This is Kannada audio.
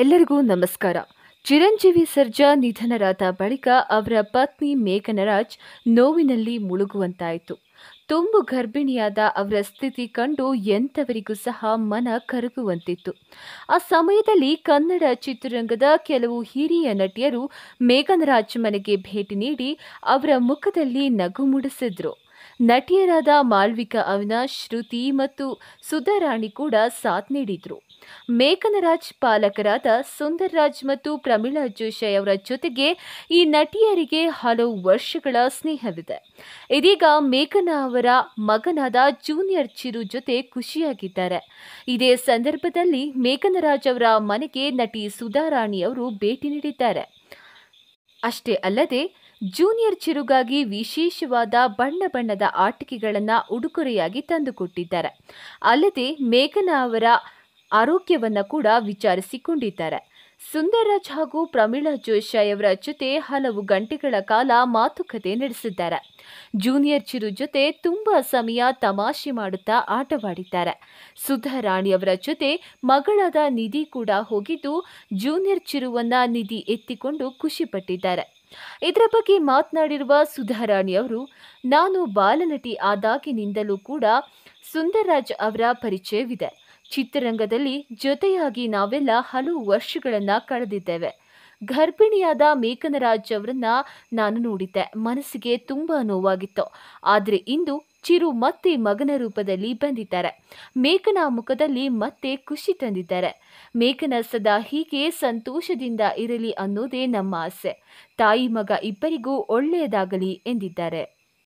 ಎಲ್ಲರಿಗೂ ನಮಸ್ಕಾರ ಚಿರಂಜೀವಿ ಸರ್ಜಾ ನಿಧನರಾದ ಬಳಿಕ ಅವರ ಪತ್ನಿ ಮೇಘನರಾಜ್ ನೋವಿನಲ್ಲಿ ಮುಳುಗುವಂತಾಯಿತು ತುಂಬು ಗರ್ಭಿಣಿಯಾದ ಅವರ ಸ್ಥಿತಿ ಕಂಡು ಎಂಥವರಿಗೂ ಸಹ ಮನ ಕರಗುವಂತಿತ್ತು ಆ ಸಮಯದಲ್ಲಿ ಕನ್ನಡ ಚಿತ್ರರಂಗದ ಕೆಲವು ಹಿರಿಯ ನಟಿಯರು ಮೇಘನರಾಜ್ ಮನೆಗೆ ಭೇಟಿ ನೀಡಿ ಅವರ ಮುಖದಲ್ಲಿ ನಗು ಮೂಡಿಸಿದ್ರು ನಟಿಯರಾದ ಮಾಳ್ವಿಕಾ ಅವಿನಾಶ್ ಶ್ರುತಿ ಮತ್ತು ಸುಧಾರಾಣಿ ಕೂಡ ಸಾಥ್ ನೀಡಿದರು ಮೇಕನರಾಜ್ ಪಾಲಕರಾದ ರಾಜ್ ಮತ್ತು ಪ್ರಮೀಳಾ ಜೋಶಿ ಅವರ ಜೊತೆಗೆ ಈ ನಟಿಯರಿಗೆ ಹಲವು ವರ್ಷಗಳ ಸ್ನೇಹವಿದೆ ಇದೀಗ ಮೇಘನಾ ಅವರ ಮಗನಾದ ಜೂನಿಯರ್ ಚಿರು ಜೊತೆ ಖುಷಿಯಾಗಿದ್ದಾರೆ ಇದೇ ಸಂದರ್ಭದಲ್ಲಿ ಮೇಘನರಾಜ್ ಅವರ ಮನೆಗೆ ನಟಿ ಸುಧಾರಾಣಿ ಅವರು ಭೇಟಿ ನೀಡಿದ್ದಾರೆ ಅಷ್ಟೇ ಅಲ್ಲದೆ ಜೂನಿಯರ್ ಚಿರುಗಾಗಿ ವಿಶೇಷವಾದ ಬಣ್ಣ ಬಣ್ಣದ ಆಟಿಕೆಗಳನ್ನು ಉಡುಗೊರೆಯಾಗಿ ತಂದುಕೊಟ್ಟಿದ್ದಾರೆ ಅಲ್ಲದೆ ಮೇಘನಾ ಅವರ ಆರೋಗ್ಯವನ್ನು ಕೂಡ ವಿಚಾರಿಸಿಕೊಂಡಿದ್ದಾರೆ ಸುಂದರರಾಜ್ ಹಾಗೂ ಪ್ರಮೀಳಾ ಅವರ ಜೊತೆ ಹಲವು ಗಂಟೆಗಳ ಕಾಲ ಮಾತುಕತೆ ನಡೆಸಿದ್ದಾರೆ ಜೂನಿಯರ್ ಚಿರು ಜೊತೆ ತುಂಬ ಸಮಯ ತಮಾಷೆ ಮಾಡುತ್ತಾ ಆಟವಾಡಿದ್ದಾರೆ ಅವರ ಜೊತೆ ಮಗಳಾದ ನಿಧಿ ಕೂಡ ಹೋಗಿದ್ದು ಜೂನಿಯರ್ ಚಿರುವನ್ನ ನಿಧಿ ಎತ್ತಿಕೊಂಡು ಖುಷಿಪಟ್ಟಿದ್ದಾರೆ ಇದರ ಬಗ್ಗೆ ಮಾತನಾಡಿರುವ ಸುಧಾರಾಣಿ ಅವರು ನಾನು ಬಾಲನಟಿ ಆದಾಗಿನಿಂದಲೂ ಕೂಡ ಸುಂದರರಾಜ್ ಅವರ ಪರಿಚಯವಿದೆ ಚಿತ್ರರಂಗದಲ್ಲಿ ಜೊತೆಯಾಗಿ ನಾವೆಲ್ಲ ಹಲವು ವರ್ಷಗಳನ್ನು ಕಳೆದಿದ್ದೇವೆ ಗರ್ಭಿಣಿಯಾದ ಮೇಕನರಾಜ್ ಅವರನ್ನ ನಾನು ನೋಡಿದ್ದೆ ಮನಸ್ಸಿಗೆ ತುಂಬ ನೋವಾಗಿತ್ತು ಆದರೆ ಇಂದು ಚಿರು ಮತ್ತೆ ಮಗನ ರೂಪದಲ್ಲಿ ಬಂದಿದ್ದಾರೆ ಮೇಕನ ಮುಖದಲ್ಲಿ ಮತ್ತೆ ಖುಷಿ ತಂದಿದ್ದಾರೆ ಮೇಕನ ಸದಾ ಹೀಗೆ ಸಂತೋಷದಿಂದ ಇರಲಿ ಅನ್ನೋದೇ ನಮ್ಮ ಆಸೆ ತಾಯಿ ಮಗ ಇಬ್ಬರಿಗೂ ಒಳ್ಳೆಯದಾಗಲಿ ಎಂದಿದ್ದಾರೆ